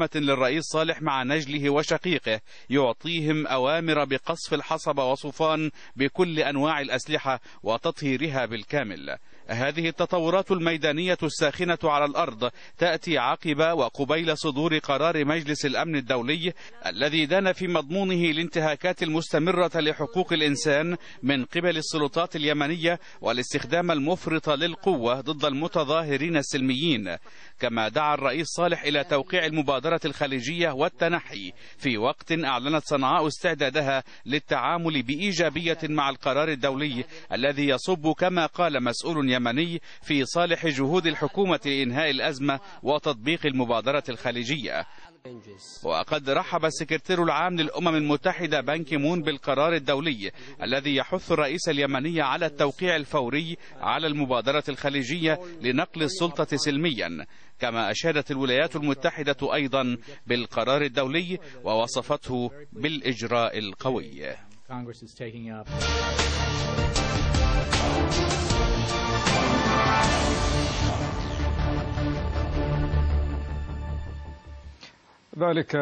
رحمة للرئيس صالح مع نجله وشقيقه يعطيهم أوامر بقصف الحصبة وصفان بكل أنواع الأسلحة وتطهيرها بالكامل هذه التطورات الميدانية الساخنة على الأرض تأتي عقب وقبيل صدور قرار مجلس الأمن الدولي الذي دان في مضمونه الانتهاكات المستمرة لحقوق الإنسان من قبل السلطات اليمنية والاستخدام المفرط للقوة ضد المتظاهرين السلميين كما دعا الرئيس صالح إلى توقيع المبادرة الوزارة الخليجية والتنحي في وقت أعلنت صنعاء استعدادها للتعامل بإيجابية مع القرار الدولي الذي يصب كما قال مسؤول يمني في صالح جهود الحكومة لإنهاء الأزمة وتطبيق المبادرة الخليجية وقد رحب السكرتير العام للأمم المتحدة بانك مون بالقرار الدولي الذي يحث الرئيس اليمني على التوقيع الفوري على المبادرة الخليجية لنقل السلطة سلميا كما أشادت الولايات المتحدة أيضا بالقرار الدولي ووصفته بالإجراء القوي ذلك